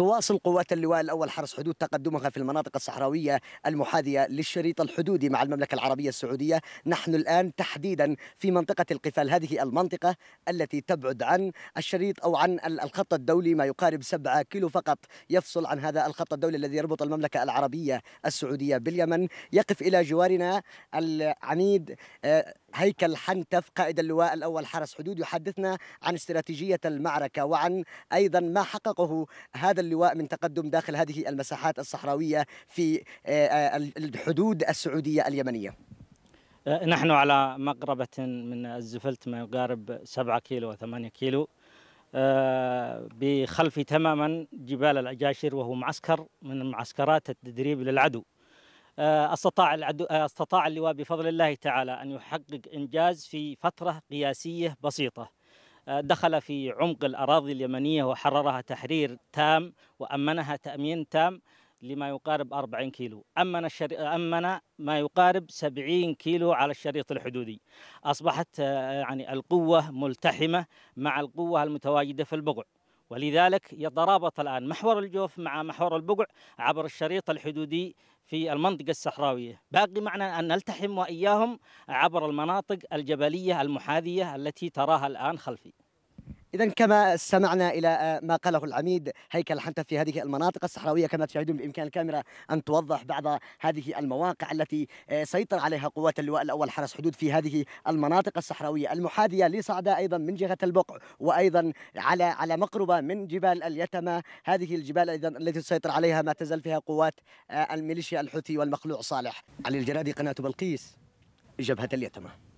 تواصل قوات اللواء الأول حرس حدود تقدمها في المناطق الصحراوية المحاذية للشريط الحدودي مع المملكة العربية السعودية نحن الآن تحديدا في منطقة القفال هذه المنطقة التي تبعد عن الشريط أو عن الخط الدولي ما يقارب 7 كيلو فقط يفصل عن هذا الخط الدولي الذي يربط المملكة العربية السعودية باليمن يقف إلى جوارنا العميد آه، هيكل حنتف قائد اللواء الأول حرس حدود يحدثنا عن استراتيجية المعركة وعن أيضا ما حققه هذا اللواء من تقدم داخل هذه المساحات الصحراوية في آه، آه، الحدود السعودية اليمنية آه، نحن على مقربة من الزفلت ما يقارب 7 كيلو و8 كيلو بخلفي تماما جبال العجاشر وهو معسكر من معسكرات التدريب للعدو آه، استطاع العدو آه، استطاع اللواء بفضل الله تعالى ان يحقق انجاز في فتره قياسيه بسيطه آه، دخل في عمق الاراضي اليمنيه وحررها تحرير تام وامنها تامين تام لما يقارب 40 كيلو أمن, الشري... أمن ما يقارب 70 كيلو على الشريط الحدودي أصبحت يعني القوة ملتحمة مع القوة المتواجدة في البقع ولذلك يترابط الآن محور الجوف مع محور البقع عبر الشريط الحدودي في المنطقة الصحراوية باقي معنا أن نلتحم وإياهم عبر المناطق الجبلية المحاذية التي تراها الآن خلفي إذا كما استمعنا إلى آه، ما قاله العميد هيكل حنتف في هذه المناطق الصحراوية كما تشاهدون بإمكان الكاميرا أن توضح بعض هذه المواقع التي آه، سيطر عليها قوات اللواء الأول حرس حدود في هذه المناطق الصحراوية المحاذية لصعدة أيضا من جهة البقع وأيضا على على مقربة من جبال اليتمة هذه الجبال أيضا التي تسيطر عليها ما تزال فيها قوات آه، الميليشيا الحوثي والمخلوع صالح علي الجرادي قناة بلقيس جبهة اليتمة